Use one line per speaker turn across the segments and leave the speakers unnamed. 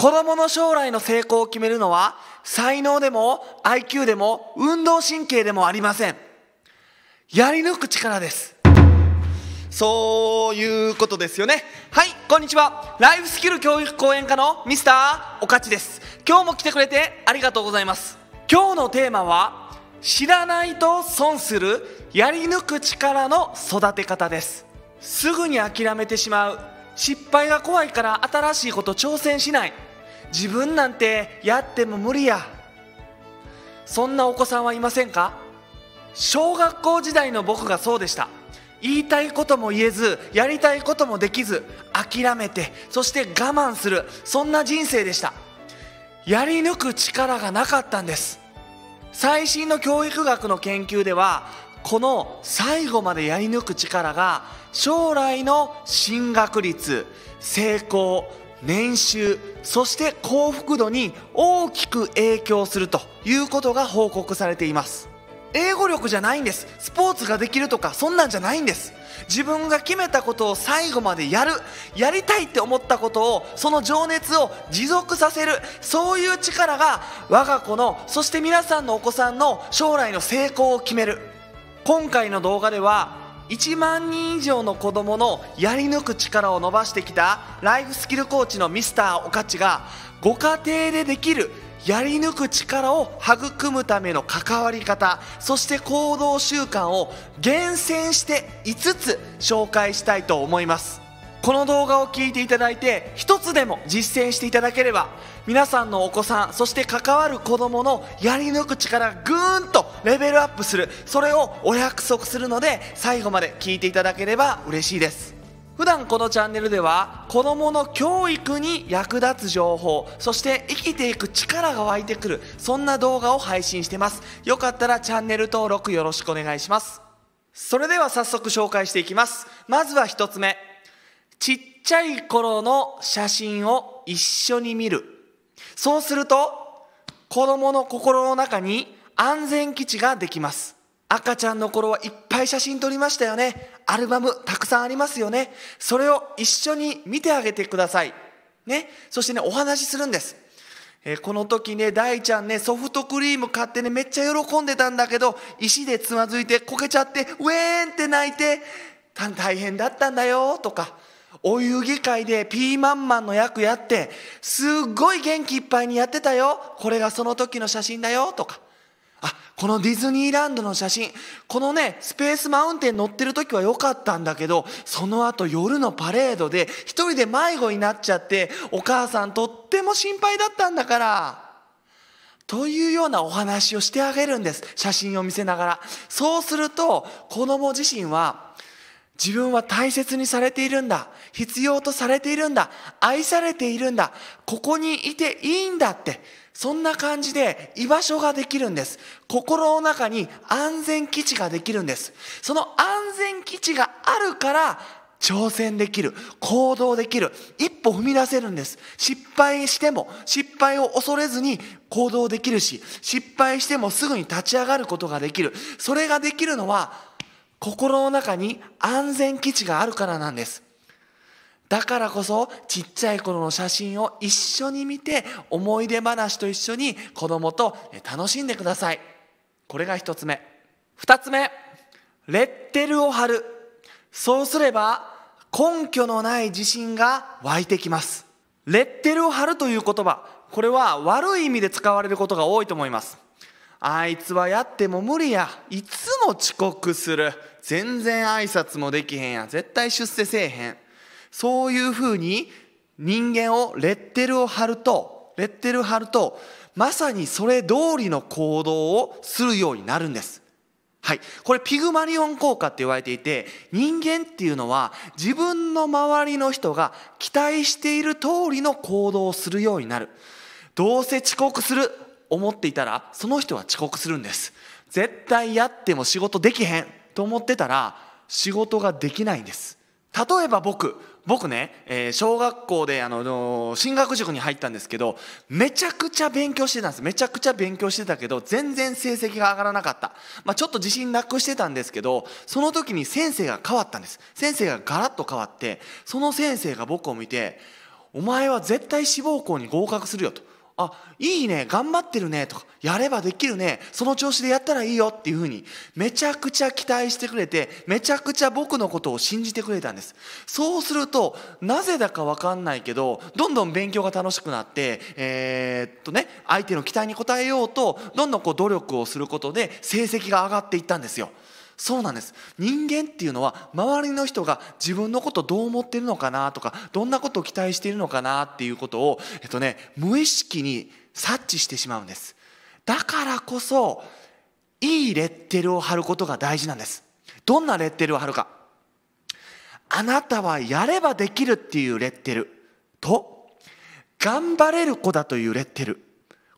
子供の将来の成功を決めるのは才能でも IQ でも運動神経でもありませんやり抜く力ですそういうことですよねはいこんにちはライフスキル教育講演家のミスターおかちです今日も来てくれてありがとうございます今日のテーマは知らないと損するやり抜く力の育て方ですすぐに諦めてしまう失敗が怖いから新しいこと挑戦しない自分なんてやっても無理やそんなお子さんはいませんか小学校時代の僕がそうでした言いたいことも言えずやりたいこともできず諦めてそして我慢するそんな人生でしたやり抜く力がなかったんです最新の教育学の研究ではこの最後までやり抜く力が将来の進学率成功年収そして幸福度に大きく影響するということが報告されています英語力じゃないんですスポーツができるとかそんなんじゃないんです自分が決めたことを最後までやるやりたいって思ったことをその情熱を持続させるそういう力が我が子のそして皆さんのお子さんの将来の成功を決める今回の動画では1万人以上の子どものやり抜く力を伸ばしてきたライフスキルコーチのミスターおかちがご家庭でできるやり抜く力を育むための関わり方そして行動習慣を厳選して5つ紹介したいと思いますこの動画を聞いていただいて1つでも実践していただければ皆さんのお子さんそして関わる子どものやり抜く力がぐーんとレベルアップするそれをお約束するので最後まで聞いていただければ嬉しいです普段このチャンネルでは子どもの教育に役立つ情報そして生きていく力が湧いてくるそんな動画を配信してますよかったらチャンネル登録よろしくお願いしますそれでは早速紹介していきますまずは1つ目ちっちゃい頃の写真を一緒に見るそうすると子供の心の中に安全基地ができます赤ちゃんの頃はいっぱい写真撮りましたよねアルバムたくさんありますよねそれを一緒に見てあげてくださいねそしてねお話しするんですえー、この時ね、大ちゃんね、ソフトクリーム買ってね、めっちゃ喜んでたんだけど、石でつまずいてこけちゃって、ウェーンって泣いて、大変だったんだよとか、お遊戯会でピーマンマンの役やってすっごい元気いっぱいにやってたよこれがその時の写真だよとかあこのディズニーランドの写真このねスペースマウンテン乗ってる時は良かったんだけどその後夜のパレードで一人で迷子になっちゃってお母さんとっても心配だったんだからというようなお話をしてあげるんです写真を見せながらそうすると子供自身は自分は大切にされているんだ。必要とされているんだ。愛されているんだ。ここにいていいんだって。そんな感じで居場所ができるんです。心の中に安全基地ができるんです。その安全基地があるから、挑戦できる、行動できる、一歩踏み出せるんです。失敗しても、失敗を恐れずに行動できるし、失敗してもすぐに立ち上がることができる。それができるのは、心の中に安全基地があるからなんです。だからこそちっちゃい頃の写真を一緒に見て思い出話と一緒に子供と楽しんでください。これが一つ目。二つ目、レッテルを貼る。そうすれば根拠のない自信が湧いてきます。レッテルを貼るという言葉、これは悪い意味で使われることが多いと思います。あいつはやっても無理や。いつも遅刻する。全然挨拶もできへんや絶対出世せえへんそういうふうに人間をレッテルを貼るとレッテル貼るとまさにそれ通りの行動をするようになるんですはい、これピグマリオン効果って言われていて人間っていうのは自分の周りの人が期待している通りの行動をするようになるどうせ遅刻する思っていたらその人は遅刻するんです絶対やっても仕事できへんと思ってたら仕事ができないんです例えば僕僕ね、えー、小学校で、あの進学塾に入ったんですけどめちゃくちゃ勉強してたんですめちゃくちゃ勉強してたけど全然成績が上がらなかった、まあ、ちょっと自信なくしてたんですけどその時に先生が変わったんです先生がガラッと変わってその先生が僕を見て「お前は絶対志望校に合格するよ」とあいいね頑張ってるねとかやればできるねその調子でやったらいいよっていうふうにめちゃくちゃ期待してくれてめちゃくちゃ僕のことを信じてくれたんですそうするとなぜだか分かんないけどどんどん勉強が楽しくなってえー、っとね相手の期待に応えようとどんどんこう努力をすることで成績が上がっていったんですよ。そうなんです人間っていうのは周りの人が自分のことどう思ってるのかなとかどんなことを期待しているのかなっていうことを、えっとね、無意識に察知してしまうんですだからこそいいレッテルを貼ることが大事なんですどんなレッテルを貼るかあなたはやればできるっていうレッテルと頑張れる子だというレッテル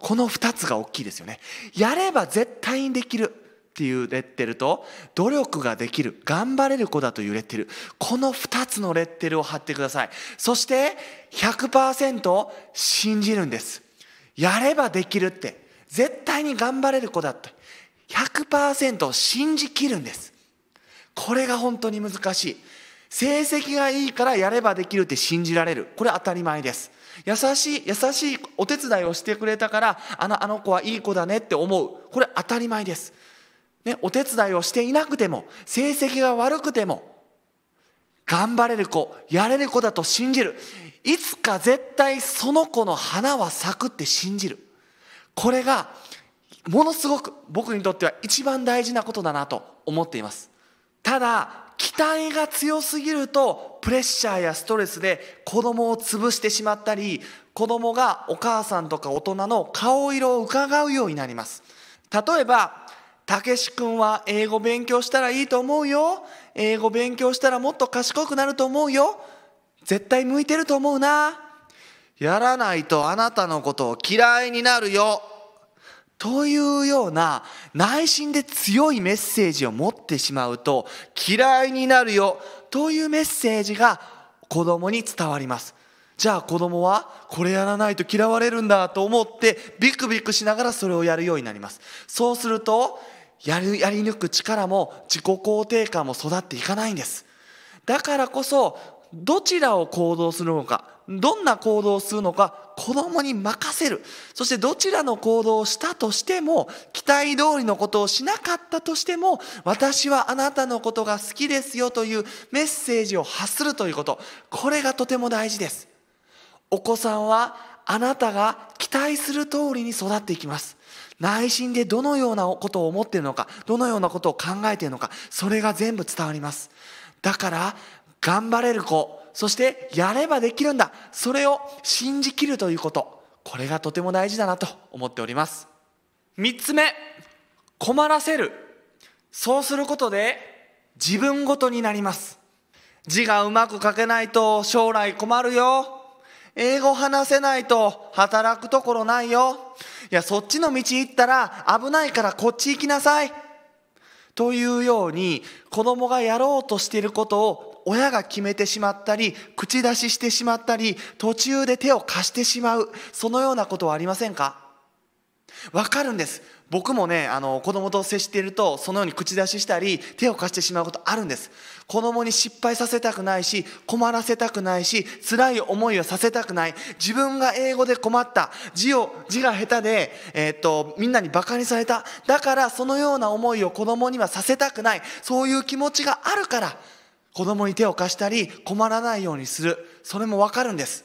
この2つが大きいですよねやれば絶対にできるっていうレッテルと努力ができる頑張れる子だというレッテルこの2つのレッテルを貼ってくださいそして100%信じるんですやればできるって絶対に頑張れる子だって100%信じきるんですこれが本当に難しい成績がいいからやればできるって信じられるこれ当たり前です優しい優しいお手伝いをしてくれたからあのあの子はいい子だねって思うこれ当たり前ですね、お手伝いをしていなくても、成績が悪くても、頑張れる子、やれる子だと信じる。いつか絶対その子の花は咲くって信じる。これが、ものすごく僕にとっては一番大事なことだなと思っています。ただ、期待が強すぎると、プレッシャーやストレスで子供を潰してしまったり、子供がお母さんとか大人の顔色を伺うようになります。例えば、たけし君は英語勉強したらいいと思うよ。英語勉強したらもっと賢くなると思うよ。絶対向いてると思うな。やらないとあなたのことを嫌いになるよ。というような内心で強いメッセージを持ってしまうと嫌いになるよというメッセージが子供に伝わります。じゃあ子供はこれやらないと嫌われるんだと思ってビクビクしながらそれをやるようになりますそうするとやりやり抜く力も自己肯定感も育っていかないんですだからこそどちらを行動するのかどんな行動をするのか子供に任せるそしてどちらの行動をしたとしても期待通りのことをしなかったとしても私はあなたのことが好きですよというメッセージを発するということこれがとても大事ですお子さんはあなたが期待する通りに育っていきます。内心でどのようなことを思っているのか、どのようなことを考えているのか、それが全部伝わります。だから、頑張れる子、そしてやればできるんだ。それを信じきるということ。これがとても大事だなと思っております。三つ目、困らせる。そうすることで自分ごとになります。字がうまく書けないと将来困るよ。英語話せないと働くところないよ。いや、そっちの道行ったら危ないからこっち行きなさい。というように子供がやろうとしていることを親が決めてしまったり、口出ししてしまったり、途中で手を貸してしまう。そのようなことはありませんかわかるんです僕もねあの子供と接しているとそのように口出ししたり手を貸してしまうことあるんです子供に失敗させたくないし困らせたくないし辛い思いをさせたくない自分が英語で困った字を字が下手で、えー、っとみんなにバカにされただからそのような思いを子供にはさせたくないそういう気持ちがあるから子供に手を貸したり困らないようにするそれもわかるんです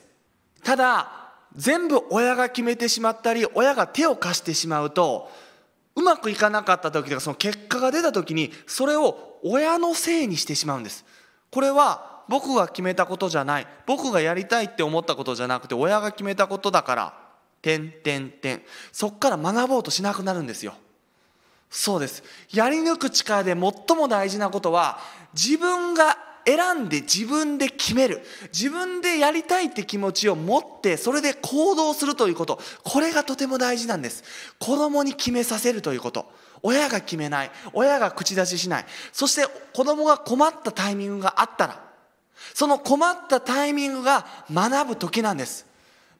ただ全部親が決めてしまったり親が手を貸してしまうとうまくいかなかった時とかその結果が出た時にそれを親のせいにしてしまうんです。これは僕が決めたことじゃない僕がやりたいって思ったことじゃなくて親が決めたことだから点点点そっから学ぼうとしなくなるんですよ。そうですやり抜く力で最も大事なことは自分が選んで自分で決める自分でやりたいって気持ちを持ってそれで行動するということこれがとても大事なんです子供に決めさせるということ親が決めない親が口出ししないそして子供が困ったタイミングがあったらその困ったタイミングが学ぶ時なんです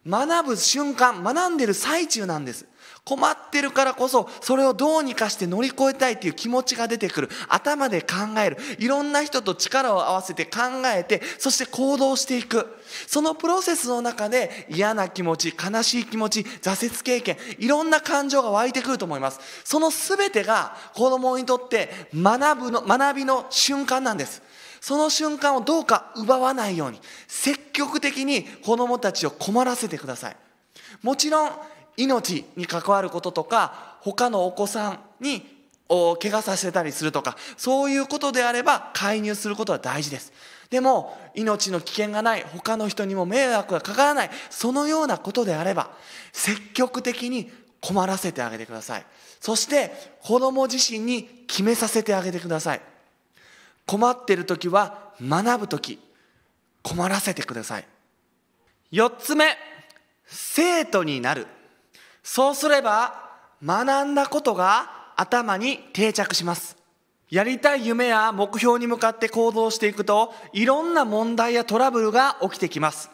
学ぶ瞬間、学んでる最中なんです。困ってるからこそ、それをどうにかして乗り越えたいという気持ちが出てくる。頭で考える。いろんな人と力を合わせて考えて、そして行動していく。そのプロセスの中で嫌な気持ち、悲しい気持ち、挫折経験、いろんな感情が湧いてくると思います。その全てが子供にとって学ぶの、学びの瞬間なんです。その瞬間をどうか奪わないように積極的に子どもたちを困らせてくださいもちろん命に関わることとか他のお子さんに怪我させたりするとかそういうことであれば介入することは大事ですでも命の危険がない他の人にも迷惑がかからないそのようなことであれば積極的に困らせてあげてくださいそして子供自身に決めさせてあげてください困っている時は学ぶ時困らせてください4つ目生徒になるそうすれば学んだことが頭に定着しますやりたい夢や目標に向かって行動していくといろんな問題やトラブルが起きてきます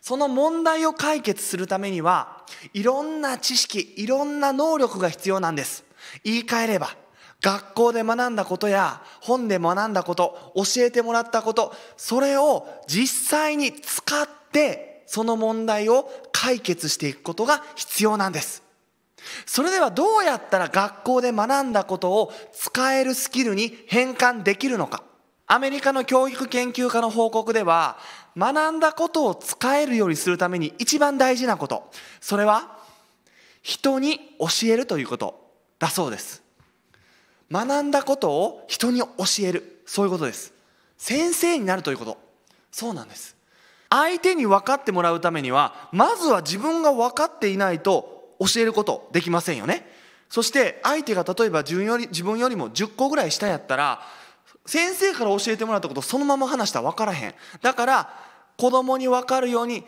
その問題を解決するためにはいろんな知識いろんな能力が必要なんです言い換えれば学校で学んだことや本で学んだこと教えてもらったことそれを実際に使ってその問題を解決していくことが必要なんですそれではどうやったら学校で学んだことを使えるスキルに変換できるのかアメリカの教育研究家の報告では学んだことを使えるようにするために一番大事なことそれは人に教えるということだそうです学んだことを人に教えるそういうことです先生になるということそうなんです相手に分かってもらうためにはまずは自分が分かっていないと教えることできませんよねそして相手が例えば自分より自分よりも10個ぐらい下やったら先生から教えてもらったことそのまま話したら分からへんだから子供に分かるように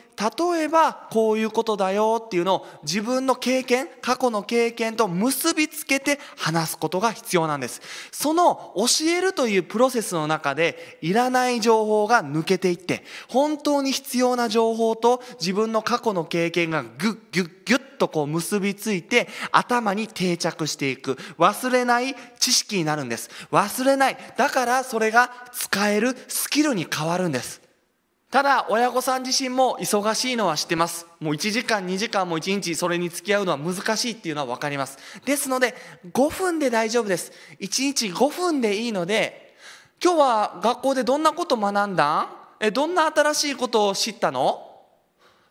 例えばこういうことだよっていうのを自分の経験過去の経験と結びつけて話すことが必要なんですその教えるというプロセスの中でいらない情報が抜けていって本当に必要な情報と自分の過去の経験がグッギュッギュッとこう結びついて頭に定着していく忘れない知識になるんです忘れないだからそれが使えるスキルに変わるんですただ親御さん自身も忙しいのは知ってます。もう1時間2時間も1日それに付き合うのは難しいっていうのは分かります。ですので5分で大丈夫です。1日5分でいいので今日は学校でどんなこと学んだんえどんな新しいことを知ったの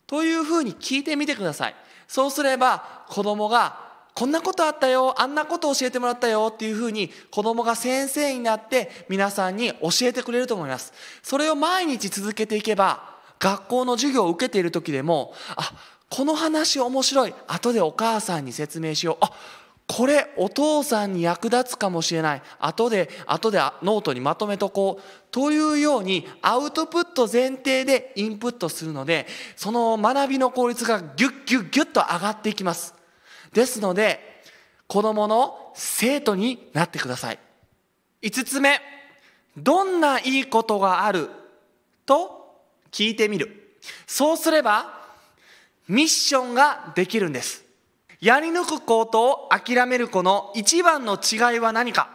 というふうに聞いてみてください。そうすれば子供がこんなことあったよあんなこと教えてもらったよっていうふうに子供が先生になって皆さんに教えてくれると思いますそれを毎日続けていけば学校の授業を受けている時でもあこの話面白い後でお母さんに説明しようあこれお父さんに役立つかもしれない後で後でノートにまとめとこうというようにアウトプット前提でインプットするのでその学びの効率がギュッギュッギュッと上がっていきますですので、子供の生徒になってください。五つ目、どんないいことがあると聞いてみる。そうすれば、ミッションができるんです。やり抜く子と諦める子の一番の違いは何か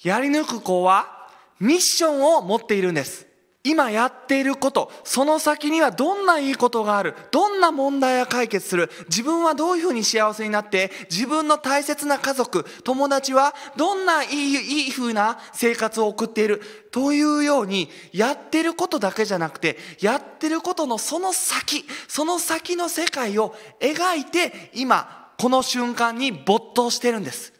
やり抜く子はミッションを持っているんです。今やっていることその先にはどんないいことがあるどんな問題が解決する自分はどういうふうに幸せになって自分の大切な家族友達はどんないいいいふうな生活を送っているというようにやってることだけじゃなくてやってることのその先その先の世界を描いて今この瞬間に没頭してるんです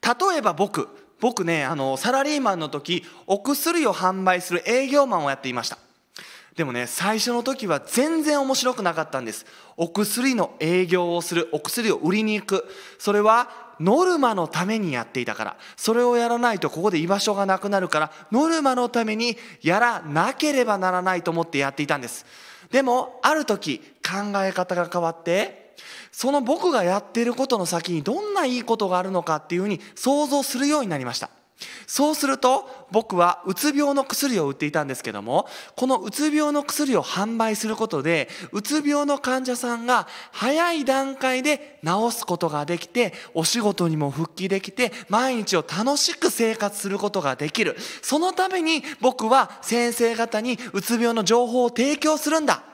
例えば僕僕ねあのサラリーマンの時お薬を販売する営業マンをやっていましたでもね最初の時は全然面白くなかったんですお薬の営業をするお薬を売りに行くそれはノルマのためにやっていたからそれをやらないとここで居場所がなくなるからノルマのためにやらなければならないと思ってやっていたんですでもある時考え方が変わってその僕がやっていることの先にどんないいことがあるのかっていうふうに想像するようになりました。そうすると僕はうつ病の薬を売っていたんですけどもこのうつ病の薬を販売することでうつ病の患者さんが早い段階で治すことができてお仕事にも復帰できて毎日を楽しく生活することができるそのために僕は先生方にうつ病の情報を提供するんだ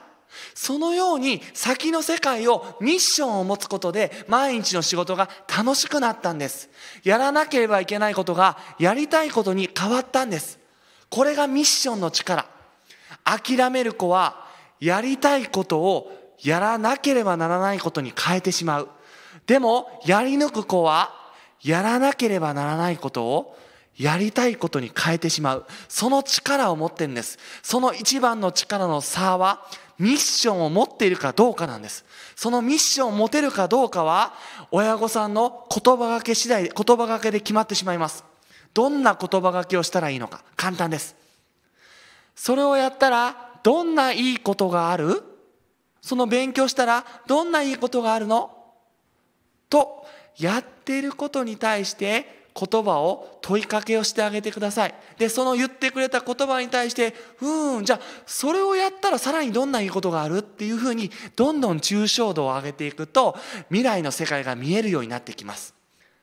そのように先の世界をミッションを持つことで毎日の仕事が楽しくなったんです。やらなければいけないことがやりたいことに変わったんです。これがミッションの力。諦める子はやりたいことをやらなければならないことに変えてしまう。でもやり抜く子はやらなければならないことをやりたいことに変えてしまう。その力を持ってるんです。その一番の力の差はミッションを持っているかどうかなんです。そのミッションを持てるかどうかは、親御さんの言葉がけ次第、言葉がけで決まってしまいます。どんな言葉がけをしたらいいのか、簡単です。それをやったら、どんないいことがあるその勉強したら、どんないいことがあるのと、やっていることに対して、言葉を問いかけをしてあげてください。で、その言ってくれた言葉に対して、うん、じゃあ、それをやったらさらにどんないいことがあるっていうふうに、どんどん抽象度を上げていくと、未来の世界が見えるようになってきます。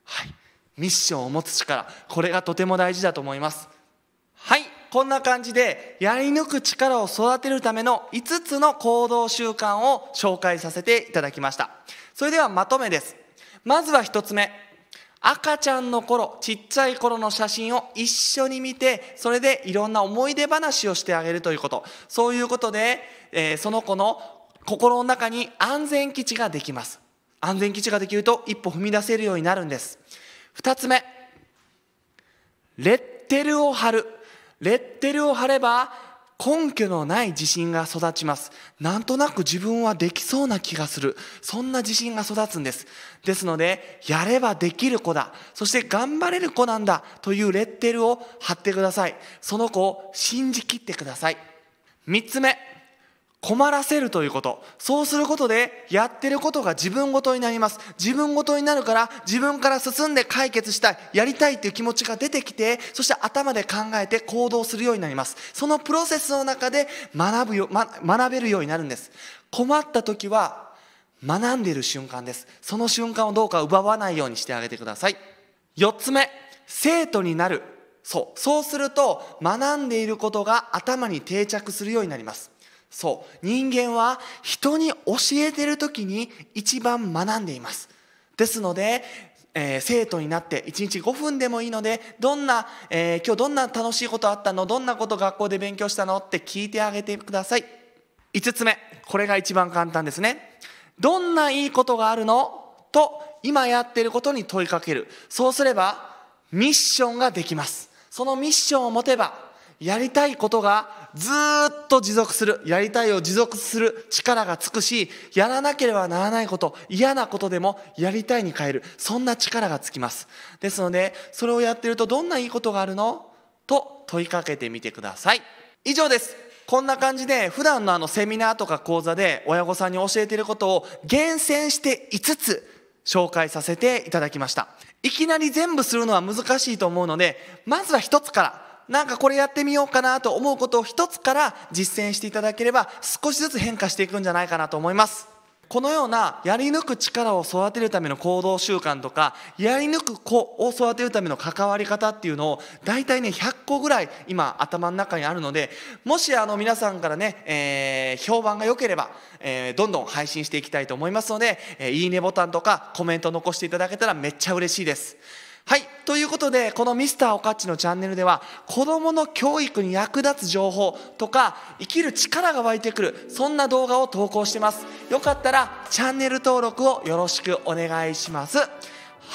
はい。ミッションを持つ力、これがとても大事だと思います。はい。こんな感じで、やり抜く力を育てるための5つの行動習慣を紹介させていただきました。それではまとめです。まずは1つ目。赤ちゃんの頃ちっちゃい頃の写真を一緒に見てそれでいろんな思い出話をしてあげるということそういうことで、えー、その子の心の中に安全基地ができます安全基地ができると一歩踏み出せるようになるんです2つ目レッテルを貼るレッテルを貼れば根拠のない自信が育ちます。なんとなく自分はできそうな気がする。そんな自信が育つんです。ですので、やればできる子だ。そして頑張れる子なんだというレッテルを貼ってください。その子を信じきってください。三つ目。困らせるということそうすることでやってることが自分ごとになります自分ごとになるから自分から進んで解決したいやりたいっていう気持ちが出てきてそして頭で考えて行動するようになりますそのプロセスの中で学ぶよ、ま、学べるようになるんです困った時は学んでいる瞬間ですその瞬間をどうか奪わないようにしてあげてください4つ目生徒になるそうそうすると学んでいることが頭に定着するようになりますそう人間は人に教えてるときに一番学んでいますですので、えー、生徒になって1日5分でもいいのでどんな、えー、今日どんな楽しいことあったのどんなこと学校で勉強したのって聞いてあげてください5つ目これが一番簡単ですねどんないいことがあるのと今やってることに問いかけるそうすればミッションができますそのミッションを持てばやりたいことがずっと持続する、やりたいを持続する力がつくし、やらなければならないこと、嫌なことでもやりたいに変える、そんな力がつきます。ですので、それをやってるとどんないいことがあるのと問いかけてみてください。以上です。こんな感じで普段のあのセミナーとか講座で親御さんに教えていることを厳選して5つ紹介させていただきました。いきなり全部するのは難しいと思うので、まずは1つからなんかこれやってみようかなと思うことを一つから実践していただければ少しずつ変化していくんじゃないかなと思いますこのようなやり抜く力を育てるための行動習慣とかやり抜く子を育てるための関わり方っていうのを大体ね100個ぐらい今頭の中にあるのでもしあの皆さんからね、えー、評判が良ければ、えー、どんどん配信していきたいと思いますので、えー、いいねボタンとかコメント残していただけたらめっちゃ嬉しいです。はい。ということで、このミスターおかっちのチャンネルでは、子供の教育に役立つ情報とか、生きる力が湧いてくる、そんな動画を投稿してます。よかったら、チャンネル登録をよろしくお願いします。は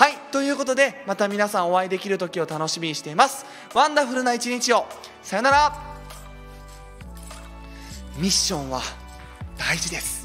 い。ということで、また皆さんお会いできる時を楽しみにしています。ワンダフルな一日を。さよなら。ミッションは大事です。